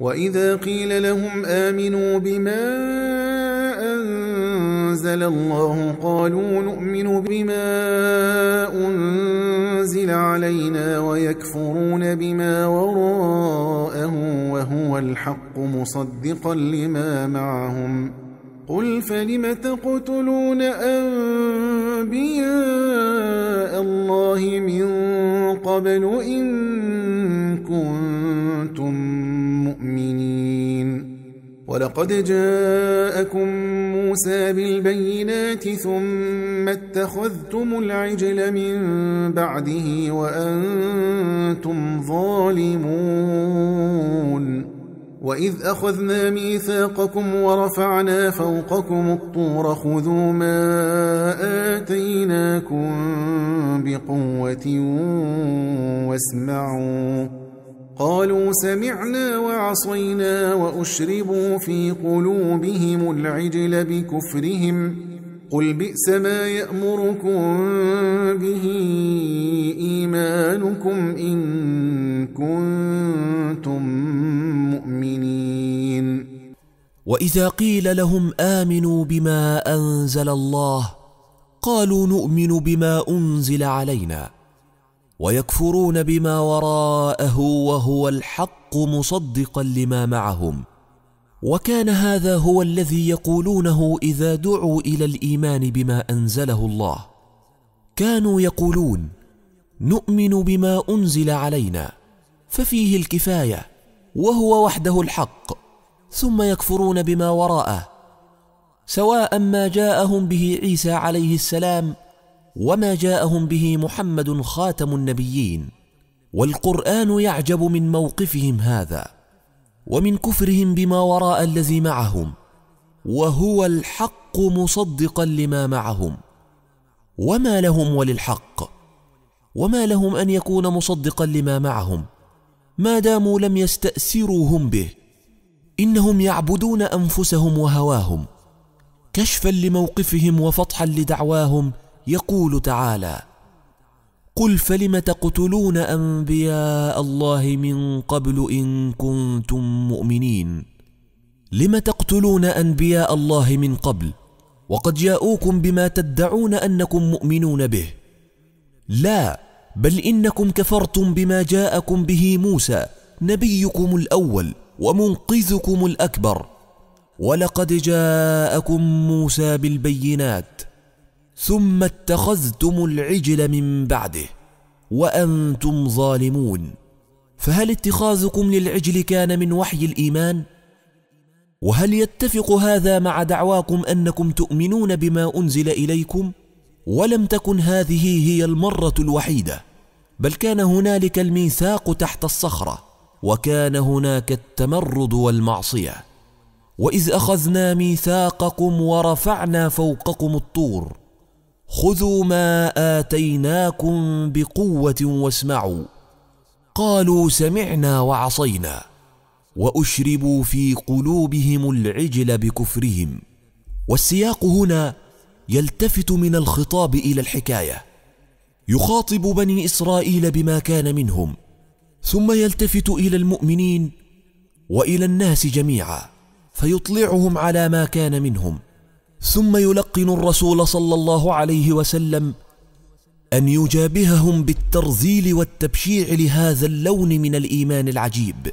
وإذا قيل لهم آمنوا بما أنزل الله قالوا نؤمن بما أنزل علينا ويكفرون بما وراءه وهو الحق مصدقا لما معهم قل فلم تقتلون أنبياء الله من قبل إن لقد جاءكم موسى بالبينات ثم اتخذتم العجل من بعده وأنتم ظالمون وإذ أخذنا ميثاقكم ورفعنا فوقكم الطور خذوا ما آتيناكم بقوة واسمعوا قالوا سمعنا وعصينا واشربوا في قلوبهم العجل بكفرهم قل بئس ما يامركم به ايمانكم ان كنتم مؤمنين واذا قيل لهم امنوا بما انزل الله قالوا نؤمن بما انزل علينا ويكفرون بما وراءه وهو الحق مصدقا لما معهم وكان هذا هو الذي يقولونه إذا دعوا إلى الإيمان بما أنزله الله كانوا يقولون نؤمن بما أنزل علينا ففيه الكفاية وهو وحده الحق ثم يكفرون بما وراءه سواء ما جاءهم به عيسى عليه السلام وما جاءهم به محمد خاتم النبيين والقرآن يعجب من موقفهم هذا ومن كفرهم بما وراء الذي معهم وهو الحق مصدقا لما معهم وما لهم وللحق وما لهم أن يكون مصدقا لما معهم ما داموا لم يستاسروا هم به إنهم يعبدون أنفسهم وهواهم كشفا لموقفهم وفطحا لدعواهم يقول تعالى قل فلم تقتلون أنبياء الله من قبل إن كنتم مؤمنين لم تقتلون أنبياء الله من قبل وقد جاءوكم بما تدعون أنكم مؤمنون به لا بل إنكم كفرتم بما جاءكم به موسى نبيكم الأول ومنقذكم الأكبر ولقد جاءكم موسى بالبينات ثم اتخذتم العجل من بعده وأنتم ظالمون فهل اتخاذكم للعجل كان من وحي الإيمان؟ وهل يتفق هذا مع دعواكم أنكم تؤمنون بما أنزل إليكم؟ ولم تكن هذه هي المرة الوحيدة بل كان هنالك الميثاق تحت الصخرة وكان هناك التمرد والمعصية وإذ أخذنا ميثاقكم ورفعنا فوقكم الطور خذوا ما آتيناكم بقوة واسمعوا قالوا سمعنا وعصينا وأشربوا في قلوبهم العجل بكفرهم والسياق هنا يلتفت من الخطاب إلى الحكاية يخاطب بني إسرائيل بما كان منهم ثم يلتفت إلى المؤمنين وإلى الناس جميعا فيطلعهم على ما كان منهم ثم يلقن الرسول صلى الله عليه وسلم أن يجابههم بالترذيل والتبشيع لهذا اللون من الإيمان العجيب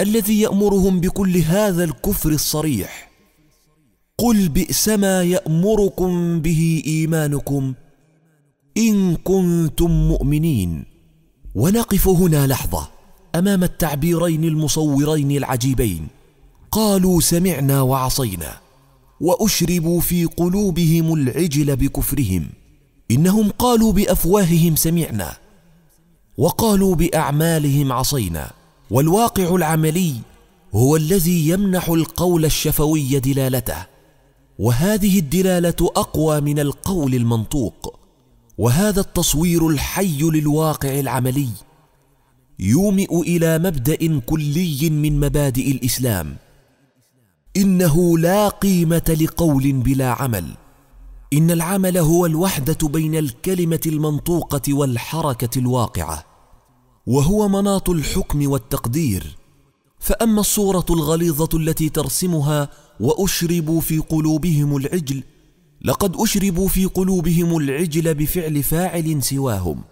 الذي يأمرهم بكل هذا الكفر الصريح قل بئس ما يأمركم به إيمانكم إن كنتم مؤمنين ونقف هنا لحظة أمام التعبيرين المصورين العجيبين قالوا سمعنا وعصينا واشربوا في قلوبهم العجل بكفرهم انهم قالوا بافواههم سمعنا وقالوا باعمالهم عصينا والواقع العملي هو الذي يمنح القول الشفوي دلالته وهذه الدلاله اقوى من القول المنطوق وهذا التصوير الحي للواقع العملي يومئ الى مبدا كلي من مبادئ الاسلام انه لا قيمه لقول بلا عمل ان العمل هو الوحده بين الكلمه المنطوقه والحركه الواقعه وهو مناط الحكم والتقدير فاما الصوره الغليظه التي ترسمها واشربوا في قلوبهم العجل لقد اشربوا في قلوبهم العجل بفعل فاعل سواهم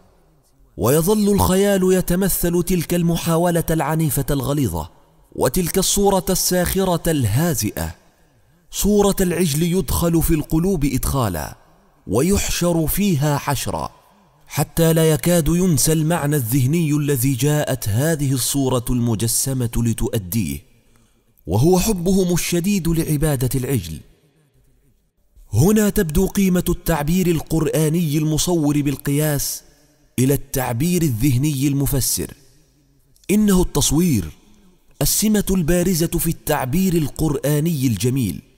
ويظل الخيال يتمثل تلك المحاوله العنيفه الغليظه وتلك الصورة الساخرة الهازئة صورة العجل يدخل في القلوب إدخالا ويحشر فيها حشرا حتى لا يكاد ينسى المعنى الذهني الذي جاءت هذه الصورة المجسمة لتؤديه وهو حبهم الشديد لعبادة العجل هنا تبدو قيمة التعبير القرآني المصور بالقياس إلى التعبير الذهني المفسر إنه التصوير السمه البارزه في التعبير القراني الجميل